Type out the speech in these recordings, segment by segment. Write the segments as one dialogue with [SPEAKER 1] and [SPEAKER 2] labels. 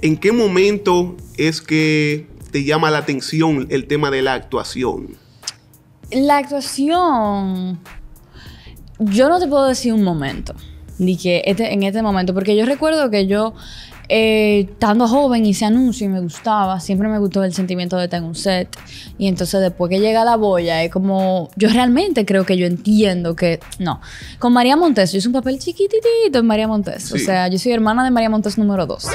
[SPEAKER 1] ¿En qué momento es que te llama la atención el tema de la actuación?
[SPEAKER 2] La actuación, yo no te puedo decir un momento, ni que este, en este momento, porque yo recuerdo que yo eh, estando joven hice anuncio y me gustaba, siempre me gustó el sentimiento de tener un set. Y entonces después que llega la boya, es como, yo realmente creo que yo entiendo que, no, con María Montes, yo hice un papel chiquitito en María Montes, o sea, yo soy hermana de María Montes número 2.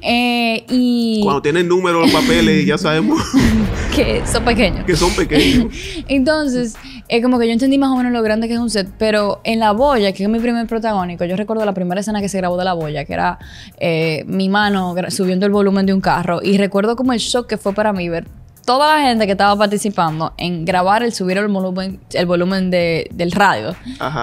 [SPEAKER 2] Eh, y... Cuando
[SPEAKER 1] tienen números los papeles, ya sabemos.
[SPEAKER 2] que son
[SPEAKER 1] pequeños. Que son pequeños.
[SPEAKER 2] entonces, es como que yo entendí más o menos lo grande que es un set, pero en La Boya, que es mi primer protagónico, yo recuerdo la primera escena que se grabó de La Boya, que era eh, mi mano subiendo el volumen de un carro. Y recuerdo como el shock que fue para mí ver toda la gente que estaba participando en grabar el subir el volumen, el volumen de, del radio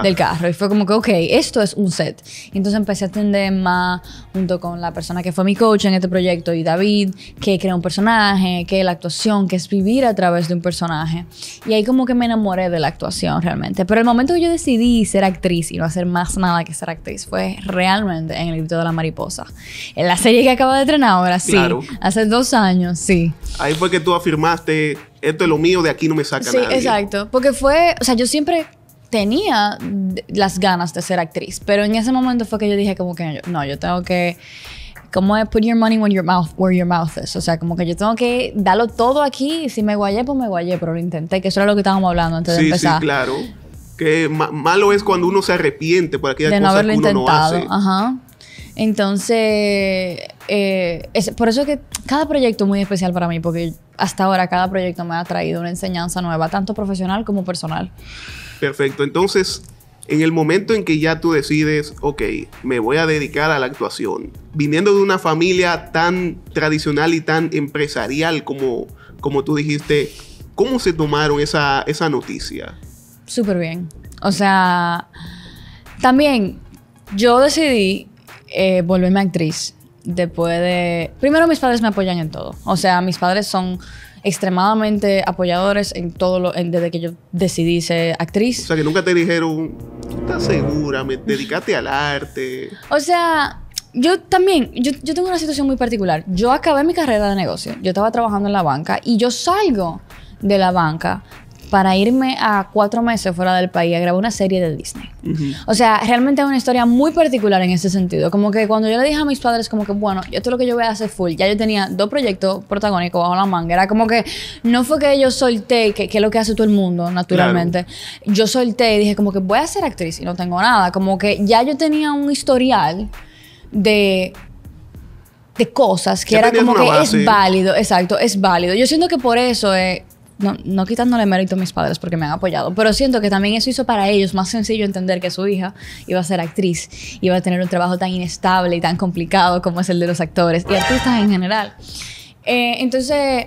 [SPEAKER 2] del carro. Y fue como que, ok, esto es un set. Y entonces empecé a atender más junto con la persona que fue mi coach en este proyecto y David, que crea un personaje, que la actuación, que es vivir a través de un personaje. Y ahí como que me enamoré de la actuación realmente. Pero el momento que yo decidí ser actriz y no hacer más nada que ser actriz fue realmente en el grito de la mariposa. En la serie que acaba de entrenar ahora, sí. Hace dos años, sí.
[SPEAKER 1] Ahí fue que tú afirmaste firmaste, esto es lo mío, de aquí no me saca sí, exacto.
[SPEAKER 2] Porque fue, o sea, yo siempre tenía las ganas de ser actriz, pero en ese momento fue que yo dije como que no, yo tengo que como es put your money your mouth, where your mouth is. O sea, como que yo tengo que darlo todo aquí si me guayé, pues me guayé, pero lo intenté, que eso era lo que estábamos hablando antes de empezar. Sí, claro.
[SPEAKER 1] Que malo es cuando uno se arrepiente por aquella de no cosa haberlo que uno intentado. no hace.
[SPEAKER 2] Ajá. Entonces, eh, por eso que cada proyecto es muy especial para mí, porque hasta ahora cada proyecto me ha traído una enseñanza nueva, tanto profesional como personal.
[SPEAKER 1] Perfecto, entonces, en el momento en que ya tú decides, ok, me voy a dedicar a la actuación, viniendo de una familia tan tradicional y tan empresarial como, como tú dijiste, ¿cómo se tomaron esa, noticia?
[SPEAKER 2] Súper bien. O sea, también yo decidí eh, volverme actriz después de... Primero mis padres me apoyan en todo. O sea, mis padres son extremadamente apoyadores en todo lo, desde que yo decidí ser actriz.
[SPEAKER 1] O sea, que nunca te dijeron, estás segura? Me, al arte.
[SPEAKER 2] O sea, yo también, yo, yo, tengo una situación muy particular. Yo acabé mi carrera de negocio, yo estaba trabajando en la banca y yo salgo de la banca para irme a cuatro meses fuera del país a grabar una serie de Disney. O sea, realmente es una historia muy particular en ese sentido. Como que cuando yo le dije a mis padres, como que, bueno, esto es lo que yo voy a hacer full, ya yo tenía dos proyectos protagónicos bajo la manga. Era como que no fue que yo solté, que, es lo que hace todo el mundo, naturalmente. Yo solté y dije, como que voy a ser actriz y no tengo nada. Como que ya yo tenía un historial de de cosas que era como que es válido, exacto, es válido. Yo siento que por eso es... Eh, no, quitándole mérito a mis padres porque me han apoyado, pero siento que también eso hizo para ellos más sencillo entender que su hija iba a ser actriz, iba a tener un trabajo tan inestable y tan complicado como es el de los actores y artistas en general. Eh, entonces,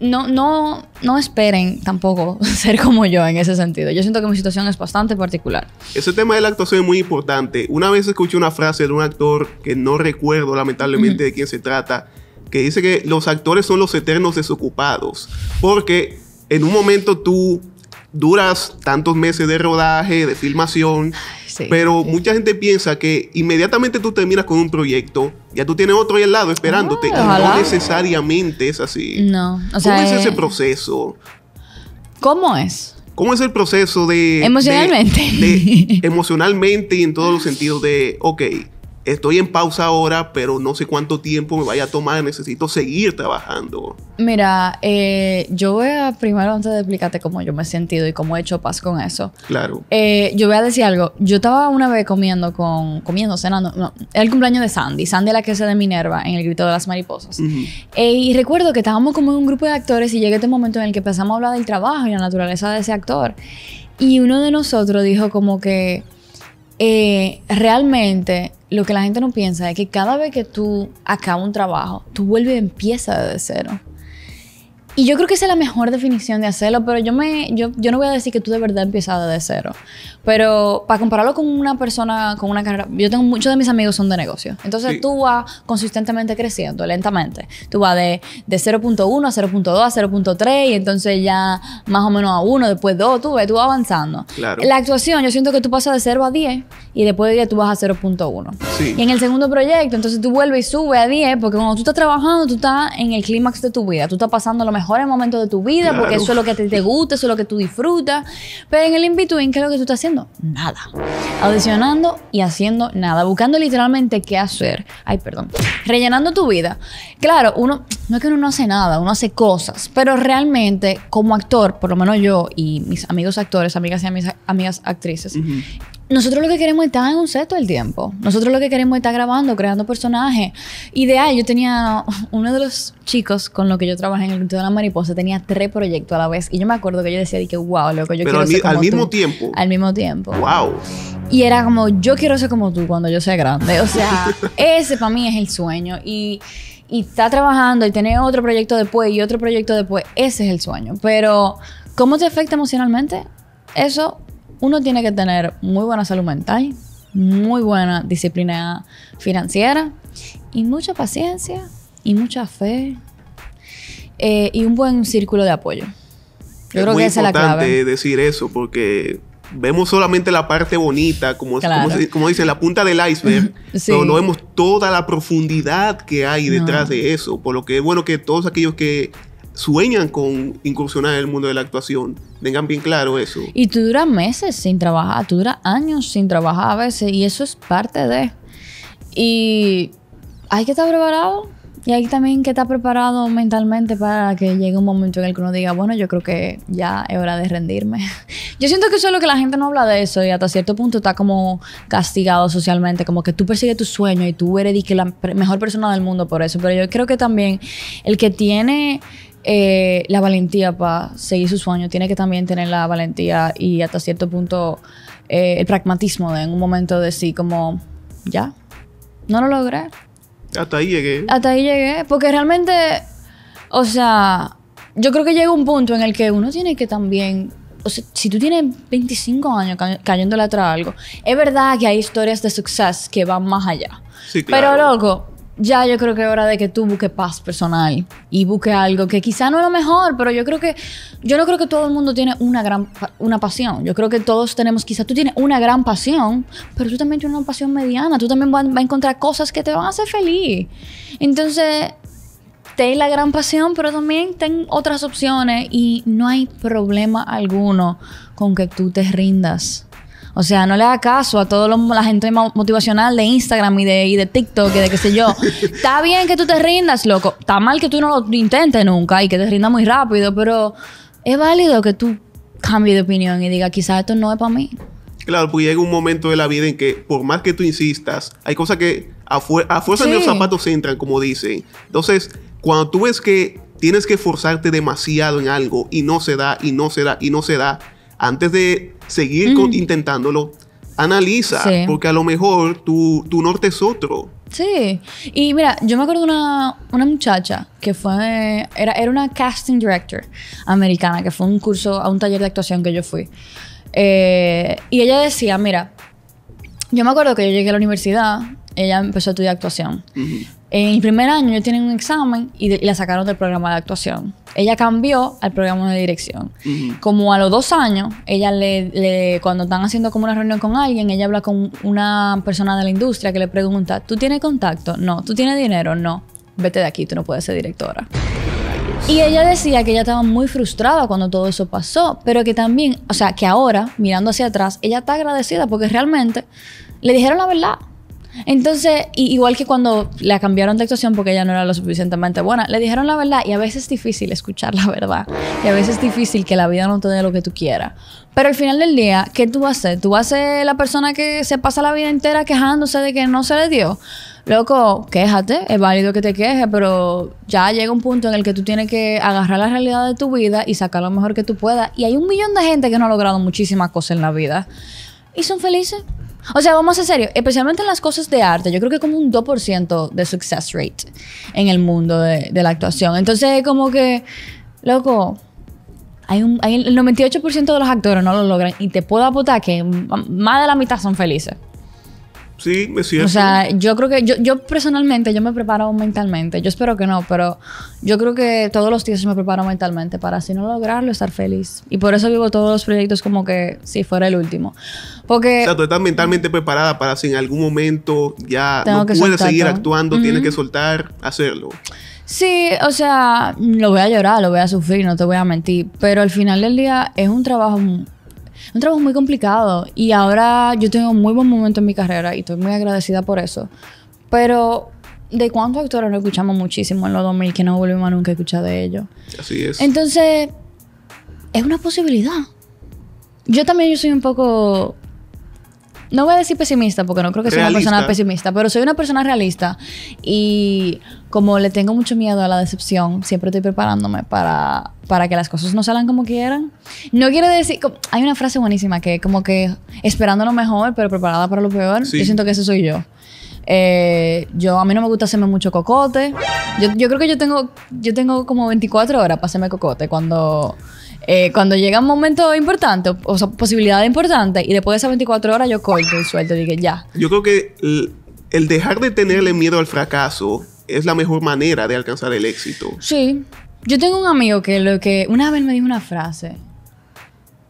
[SPEAKER 2] no, no, no esperen tampoco ser como yo en ese sentido. Yo siento que mi situación es bastante particular.
[SPEAKER 1] Ese tema de la actuación es muy importante. Una vez escuché una frase de un actor que no recuerdo lamentablemente de quién se trata, que dice que los actores son los eternos desocupados, porque en un momento tú duras tantos meses de rodaje, de filmación, pero mucha gente piensa que inmediatamente tú terminas con un proyecto, ya tú tienes otro ahí al lado esperándote. y no necesariamente es así.
[SPEAKER 2] No. O sea, ¿Cómo es ese eh,
[SPEAKER 1] proceso?
[SPEAKER 2] ¿Cómo es?
[SPEAKER 1] ¿Cómo es el proceso de... Emocionalmente. emocionalmente y en todos los sentidos de, ok, estoy en pausa ahora, pero no sé cuánto tiempo me vaya a tomar, necesito seguir trabajando.
[SPEAKER 2] Mira, eh, yo voy a, primero antes de explicarte cómo yo me he sentido y cómo he hecho paz con eso. Claro. Eh, yo voy a decir algo, yo estaba una vez comiendo con, comiendo, cenando, Era el cumpleaños de Sandy, Sandy la que se de Minerva en el grito de las mariposas. Eh, y recuerdo que estábamos como en un grupo de actores y llega este momento en el que empezamos a hablar del trabajo y la naturaleza de ese actor. Y uno de nosotros dijo como que eh, realmente lo que la gente no piensa es que cada vez que tú acabas un trabajo, tú vuelves y empiezas desde cero. Y yo creo que esa es la mejor definición de hacerlo, pero yo, me, yo, yo no voy a decir que tú de verdad empiezas desde cero. Pero para compararlo con una persona, con una carrera, yo tengo muchos de mis amigos son de negocio. Entonces tú vas consistentemente creciendo, lentamente. Tú vas de, 0.1 a 0.2 a 0.3 y entonces ya más o menos a 1, después 2, tú tú vas avanzando. La actuación, yo siento que tú pasas de 0 a 10 y después de 10 tú vas a 0.1. Y en el segundo proyecto, entonces tú vuelves y subes a 10 porque cuando tú estás trabajando, tú estás en el clímax de tu vida, tú estás pasando lo mejor el momento de tu vida, porque eso es lo que te, gusta, eso es lo que tú disfrutas. Pero en el in-between, ¿qué es lo que tú estás haciendo? Nada. Audicionando y haciendo nada, buscando literalmente qué hacer. Ay, perdón. Rellenando tu vida. Claro, uno, no es que uno no hace nada, uno hace cosas, pero realmente como actor, por lo menos yo y mis amigos actores, amigas y amigas, actrices, nosotros lo que queremos es estar en un set todo el tiempo. Nosotros lo que queremos es estar grabando, creando personajes. Ideal, yo tenía uno de los chicos con los que yo trabajé en el de la Mariposa, tenía tres proyectos a la vez. Y yo me acuerdo que yo decía, que wow, loco, yo quiero ser como al mismo tiempo. Al mismo tiempo. Wow. Y era como, yo quiero ser como tú cuando yo sea grande. O sea, ese para mí es el sueño. Y, y estar trabajando y tener otro proyecto después y otro proyecto después, ese es el sueño. Pero, ¿cómo te afecta emocionalmente? Eso uno tiene que tener muy buena salud mental, muy buena disciplina financiera y mucha paciencia y mucha fe eh, y un buen círculo de apoyo.
[SPEAKER 1] Yo creo que es la clave. decir eso porque vemos solamente la parte bonita, como, dice la punta del iceberg, pero no vemos toda la profundidad que hay detrás de eso, por lo que es bueno que todos aquellos que sueñan con incursionar en el mundo de la actuación. Tengan bien claro eso.
[SPEAKER 2] Y tú duras meses sin trabajar, tú duras años sin trabajar a veces y eso es parte de... Y hay que estar preparado y hay también que estar preparado mentalmente para que llegue un momento en el que uno diga, bueno, yo creo que ya es hora de rendirme. Yo siento que eso es lo que la gente no habla de eso y hasta cierto punto está como castigado socialmente, como que tú persigues tu sueño y tú eres que la mejor persona del mundo por eso. Pero yo creo que también el que tiene eh, la valentía para seguir su sueño, tiene que también tener la valentía y hasta cierto punto eh, el pragmatismo en un momento de sí como, ya, no lo logré.
[SPEAKER 1] Hasta ahí llegué.
[SPEAKER 2] Hasta ahí llegué, porque realmente, o sea, yo creo que llega un punto en el que uno tiene que también o si tú tienes 25 años cayéndole atrás a algo, es verdad que hay historias de success que van más allá. Pero, loco, ya yo creo que es hora de que tú busques paz personal y busques algo que quizá no es lo mejor, pero yo creo que yo no creo que todo el mundo tiene una gran una pasión. Yo creo que todos tenemos, quizá tú tienes una gran pasión, pero tú también tienes una pasión mediana. Tú también vas a encontrar cosas que te van a hacer feliz. Entonces, ten la gran pasión, pero también ten otras opciones y no hay problema alguno con que tú te rindas. O sea, no le hagas caso a toda la gente motivacional de Instagram y de, y de TikTok y de qué sé yo. Está bien que tú te rindas, loco. Está mal que tú no lo intentes nunca y que te rindas muy rápido, pero es válido que tú cambies de opinión y digas, quizás esto no es para mí.
[SPEAKER 1] Claro, porque llega un momento de la vida en que por más que tú insistas, hay cosas que a, fuerza de los zapatos entran, como dicen. Entonces, cuando tú ves que tienes que forzarte demasiado en algo y no se da, y no se da, y no se da, antes de seguir mm. intentándolo, analiza, porque a lo mejor tu, tu norte es otro.
[SPEAKER 2] Sí. Y mira, yo me acuerdo una, una muchacha que fue. Era, era una casting director americana, que fue un curso, a un taller de actuación que yo fui. Eh, y ella decía: Mira, yo me acuerdo que yo llegué a la universidad, ella empezó a estudiar actuación. Uh en el primer año yo tenía un examen y, la sacaron del programa de actuación. Ella cambió al programa de dirección. Como a los dos años, ella le, cuando están haciendo como una reunión con alguien, ella habla con una persona de la industria que le pregunta, ¿tú tienes contacto? No. ¿Tú tienes dinero? No. Vete de aquí, tú no puedes ser directora. Y ella decía que ella estaba muy frustrada cuando todo eso pasó, pero que también, o sea, que ahora, mirando hacia atrás, ella está agradecida porque realmente le dijeron la verdad. Entonces, igual que cuando la cambiaron de actuación porque ella no era lo suficientemente buena, le dijeron la verdad y a veces es difícil escuchar la verdad y a veces es difícil que la vida no te dé lo que tú quieras. Pero al final del día, ¿qué tú vas a hacer? ¿Tú vas a ser la persona que se pasa la vida entera quejándose de que no se le dio? Loco, quéjate, es válido que te quejes, pero ya llega un punto en el que tú tienes que agarrar la realidad de tu vida y sacar lo mejor que tú puedas. Y hay un millón de gente que no ha logrado muchísimas cosas en la vida y son felices. O sea, vamos a serio, especialmente en las cosas de arte, yo creo que como un 2% de success rate en el mundo de, la actuación. Entonces, como que, loco, hay un, el 98% de los actores no lo logran y te puedo apuntar que más de la mitad son
[SPEAKER 1] felices. Sí, me siento. O sea,
[SPEAKER 2] yo creo que yo, yo personalmente, yo me preparo mentalmente. Yo espero que no, pero yo creo que todos los días me preparo mentalmente para si no lograrlo, estar feliz. Y por eso vivo todos los proyectos como que si fuera el último. Porque... O sea,
[SPEAKER 1] tú estás mentalmente preparada para si en algún momento ya no puedes seguir actuando, tienes que soltar, hacerlo.
[SPEAKER 2] Sí, o sea, lo voy a llorar, lo voy a sufrir, no te voy a mentir, pero al final del día es un trabajo un trabajo muy complicado y ahora yo tengo muy buen momento en mi carrera y estoy muy agradecida por eso. Pero de cuántos actores no escuchamos muchísimo en los 2000 que no volvimos nunca a escuchar de ellos. Así es. Entonces, es una posibilidad. Yo también yo soy un poco no voy a decir pesimista porque no creo que sea una persona pesimista, pero soy una persona realista y como le tengo mucho miedo a la decepción, siempre estoy preparándome para, para que las cosas no salgan como quieran. No quiere decir, hay una frase buenísima que como que esperando lo mejor, pero preparada para lo peor, yo siento que ese soy yo. Eh, yo a mí no me gusta hacerme mucho cocote. Yo, creo que yo tengo, yo tengo como 24 horas para hacerme cocote cuando... Eh, cuando llega un momento importante, o sea, posibilidad importante, y después de esas 24 horas yo corto y suelto y dije, ya.
[SPEAKER 1] Yo creo que el, dejar de tenerle miedo al fracaso es la mejor manera de alcanzar el éxito.
[SPEAKER 2] Sí. Yo tengo un amigo que lo que una vez me dijo una frase.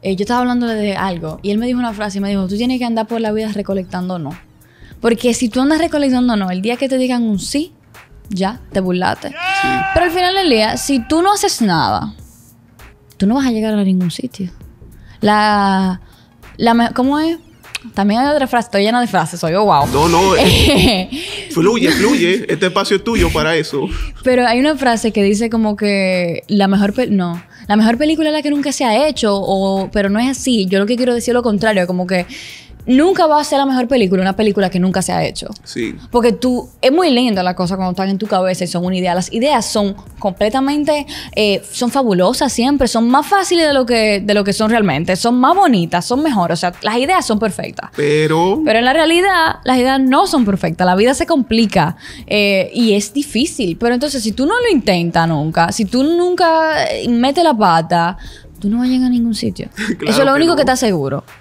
[SPEAKER 2] Eh, yo estaba hablando de algo y él me dijo una frase y me dijo, tú tienes que andar por la vida recolectando no. Porque si tú andas recolectando no, el día que te digan un sí, ya, te burlate. Pero al final del día, si tú no haces nada, tú no vas a llegar a ningún sitio. La, la ¿Cómo es? También hay otra frase, estoy llena de frases, soy yo, wow. No, no, eh,
[SPEAKER 1] fluye, fluye, este espacio es tuyo para eso.
[SPEAKER 2] Pero hay una frase que dice como que la mejor, no, la mejor película es la que nunca se ha hecho, pero no es así, yo lo que quiero decir es lo contrario, como que nunca va a ser la mejor película, una película que nunca se ha hecho. Sí. Porque tú, es muy linda la cosa cuando están en tu cabeza y son una idea. Las ideas son completamente, eh, son fabulosas siempre, son más fáciles de lo, que, de lo que son realmente, son más bonitas, son mejores, o sea, las ideas son perfectas.
[SPEAKER 1] Pero...
[SPEAKER 2] Pero en la realidad, las ideas no son perfectas, la vida se complica eh, y es difícil. Pero entonces, si tú no lo intentas nunca, si tú nunca eh, metes la pata, tú no vas a llegar a ningún sitio. Eso es lo único que, está que te